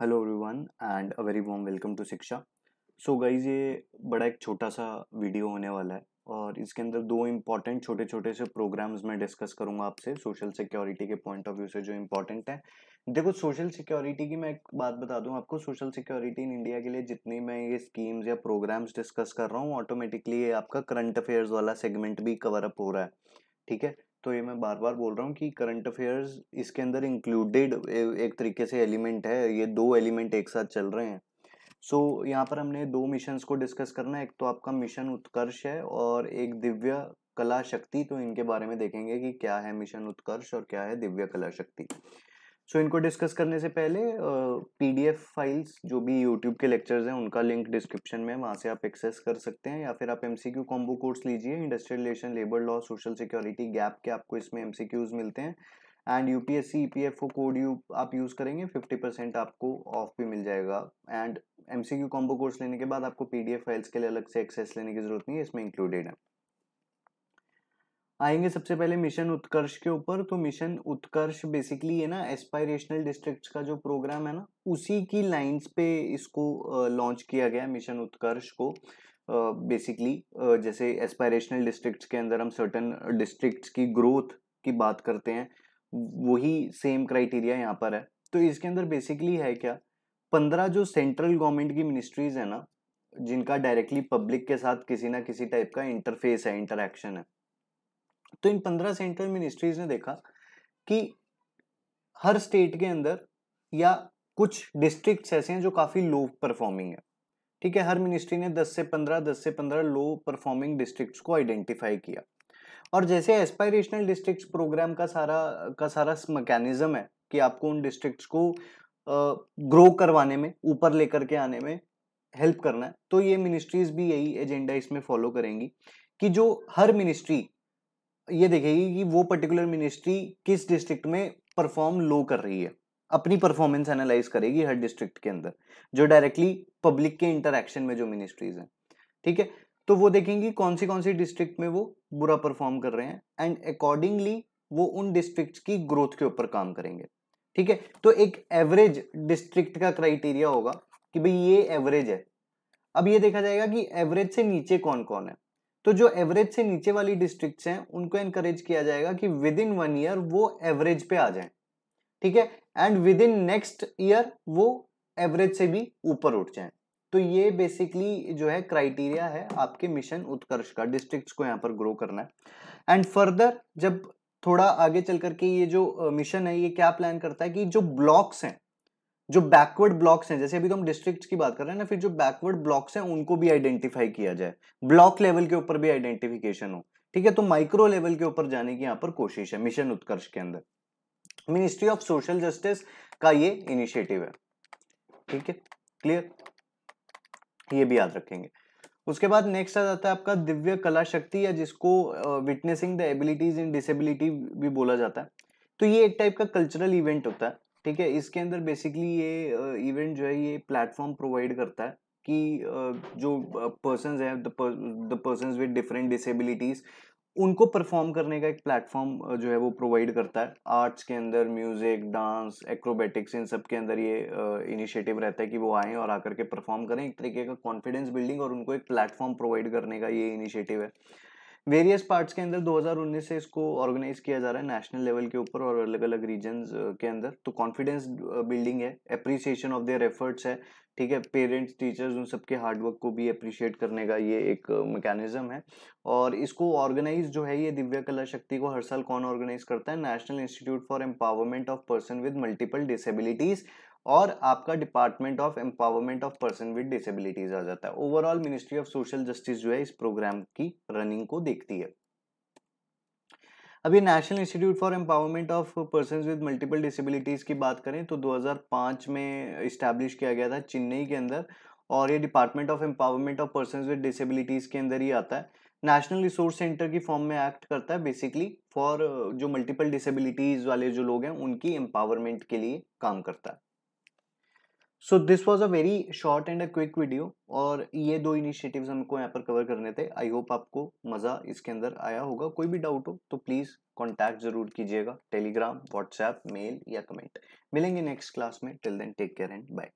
hello everyone and a very warm welcome to Shiksha so guys ये बड़ा एक छोटा सा वीडियो होने वाला है और इसके अंदर दो इम्पॉर्टेंट छोटे छोटे से प्रोग्राम्स मैं डिस्कस करूंगा आपसे सोशल सिक्योरिटी के पॉइंट ऑफ व्यू से जो इम्पॉर्टेंट है देखो सोशल सिक्योरिटी की मैं एक बात बता दूं आपको सोशल सिक्योरिटी इन इंडिया के लिए जितनी मैं ये स्कीम्स या प्रोग्राम्स डिस्कस कर रहा हूँ ऑटोमेटिकली ये आपका करंट अफेयर्स वाला सेगमेंट भी कवर अप हो रहा है ठीक है तो ये मैं बार बार बोल रहा हूँ कि करंट अफेयर्स इसके अंदर इंक्लूडेड एक तरीके से एलिमेंट है ये दो एलिमेंट एक साथ चल रहे हैं सो so, यहाँ पर हमने दो मिशंस को डिस्कस करना है एक तो आपका मिशन उत्कर्ष है और एक दिव्य कला शक्ति तो इनके बारे में देखेंगे कि क्या है मिशन उत्कर्ष और क्या है दिव्य कला शक्ति सो so, इनको डिस्कस करने से पहले पीडीएफ uh, फाइल्स जो भी यूट्यूब के लेक्चर्स हैं उनका लिंक डिस्क्रिप्शन में है वहाँ से आप एक्सेस कर सकते हैं या फिर आप एमसीक्यू कॉम्बो कोर्स लीजिए industrial relation labour law social security gap के आपको इसमें एमसीक्यूज मिलते हैं and U P S C E P F O code you आप यूज़ करेंगे फिफ्टी परसेंट आपको ऑफ भी मिल जाएगा and M C Q combo course लेने के बाद आपको पी डी एफ फाइल्स के लिए अलग से एक्सेस लेने की जरूरत नहीं है इसमें इंक्लूडेड है आएंगे सबसे पहले मिशन उत्कर्ष के ऊपर तो मिशन उत्कर्ष बेसिकली है ना एस्पायरेशनल डिस्ट्रिक्ट्स का जो प्रोग्राम है ना उसी की लाइंस पे इसको लॉन्च किया गया मिशन उत्कर्ष को बेसिकली जैसे एस्पायरेशनल डिस्ट्रिक्ट्स के अंदर हम सर्टन डिस्ट्रिक्ट्स की ग्रोथ की बात करते हैं वही सेम क्राइटेरिया यहाँ पर है तो इसके अंदर बेसिकली है क्या पंद्रह जो सेंट्रल गवर्नमेंट की मिनिस्ट्रीज है ना जिनका डायरेक्टली पब्लिक के साथ किसी ना किसी टाइप का इंटरफेस है इंटरेक्शन है तो इन पंद्रह सेंट्रल मिनिस्ट्रीज ने देखा कि हर स्टेट के अंदर या कुछ डिस्ट्रिक्ट्स ऐसे हैं जो काफ़ी लो परफॉर्मिंग है ठीक है हर मिनिस्ट्री ने 10 से 15 10 से 15 लो परफॉर्मिंग डिस्ट्रिक्ट्स को आइडेंटिफाई किया और जैसे एस्पायरेशनल डिस्ट्रिक्ट्स प्रोग्राम का सारा का सारा मैकेनिज्म है कि आपको उन डिस्ट्रिक्ट्स को ग्रो करवाने में ऊपर लेकर के आने में हेल्प करना है तो ये मिनिस्ट्रीज भी यही एजेंडा इसमें फॉलो करेंगी कि जो हर मिनिस्ट्री ये देखेगी कि वो पर्टिकुलर मिनिस्ट्री किस डिस्ट्रिक्ट में परफॉर्म लो कर रही है अपनी परफॉर्मेंस एनालाइज करेगी हर डिस्ट्रिक्ट के अंदर जो डायरेक्टली पब्लिक के इंटरेक्शन में जो मिनिस्ट्रीज हैं ठीक है तो वो देखेंगी कौन सी कौन सी डिस्ट्रिक्ट में वो बुरा परफॉर्म कर रहे हैं एंड अकॉर्डिंगली वो उन डिस्ट्रिक्ट की ग्रोथ के ऊपर काम करेंगे ठीक है तो एक एवरेज डिस्ट्रिक्ट का क्राइटेरिया होगा कि भाई ये एवरेज है अब ये देखा जाएगा कि एवरेज से नीचे कौन कौन है तो जो एवरेज से नीचे वाली डिस्ट्रिक्ट्स हैं उनको इनकरेज किया जाएगा कि विद इन वन ईयर वो एवरेज पे आ जाए ठीक है and within next year वो एवरेज से भी ऊपर उठ जाए तो ये बेसिकली जो है क्राइटेरिया है आपके मिशन उत्कर्ष का डिस्ट्रिक्ट्स को यहाँ पर ग्रो करना है एंड फर्दर जब थोड़ा आगे चल करके ये जो मिशन है ये क्या प्लान करता है कि जो ब्लॉक्स हैं जो बैकवर्ड ब्लॉक्स हैं जैसे अभी तो हम डिस्ट्रिक्ट की बात कर रहे हैं ना फिर जो बैकवर्ड ब्लॉक्स हैं उनको भी आइडेंटिफाई किया जाए ब्लॉक लेवल के ऊपर भी आइडेंटिफिकेशन हो ठीक है तो माइक्रो लेवल के ऊपर जाने की यहाँ पर कोशिश है मिशन उत्कर्ष के अंदर मिनिस्ट्री ऑफ सोशल जस्टिस का ये इनिशिएटिव है ठीक है क्लियर ये भी याद रखेंगे उसके बाद नेक्स्ट आ जाता है आपका दिव्य कला शक्ति या जिसको witnessing the abilities in disability भी बोला जाता है तो ये एक टाइप का कल्चरल इवेंट होता है ठीक है इसके अंदर बेसिकली ये इवेंट जो है ये प्लेटफॉर्म प्रोवाइड करता है कि जो पर्सन है the person with different disabilities उनको परफॉर्म करने का एक प्लेटफॉर्म जो है वो प्रोवाइड करता है आर्ट्स के अंदर म्यूज़िक डांस एक्रोबेटिक्स इन सब के अंदर ये इनिशिएटिव रहता है कि वो आएँ और आकर के परफॉर्म करें एक तरीके का कॉन्फिडेंस बिल्डिंग और उनको एक प्लेटफॉर्म प्रोवाइड करने का ये इनिशिएटिव है वेरियस पार्ट्स के अंदर 2019 से इसको ऑर्गेनाइज किया जा रहा है नेशनल लेवल के ऊपर और अलग अलग रीजन के अंदर तो कॉन्फिडेंस बिल्डिंग है अप्रिसिएशन ऑफ देयर एफर्ट्स है ठीक है पेरेंट्स टीचर्स उन सबके हार्डवर्क को भी अप्रिशिएट करने का ये एक मैकेनिज्म है और इसको ऑर्गेनाइज जो है ये दिव्य कला शक्ति को हर साल कौन ऑर्गेनाइज करता है National Institute for Empowerment of Person with Multiple Disabilities और आपका Department of Empowerment of Person with Disabilities आ जाता है overall Ministry of Social Justice जो है इस प्रोग्राम की रनिंग को देखती है अभी National Institute for Empowerment of Person with Multiple Disabilities की बात करें तो 2005 में इस्टेब्लिश किया गया था चेन्नई के अंदर और ये Department of Empowerment of Person with Disabilities के अंदर ही आता है नेशनल रिसोर्स सेंटर की फॉर्म में एक्ट करता है बेसिकली फॉर जो मल्टीपल डिसेबिलिटीज़ वाले जो लोग हैं उनकी एम्पावरमेंट के लिए काम करता है so this was a very short and a quick video और ये दो इनिशिएटिव हमको यहाँ पर कवर करने थे आई होप आपको मज़ा इसके अंदर आया होगा कोई भी डाउट हो तो प्लीज़ कॉन्टैक्ट जरूर कीजिएगा टेलीग्राम व्हाट्सएप मेल या कमेंट मिलेंगे नेक्स्ट क्लास में till then take care and bye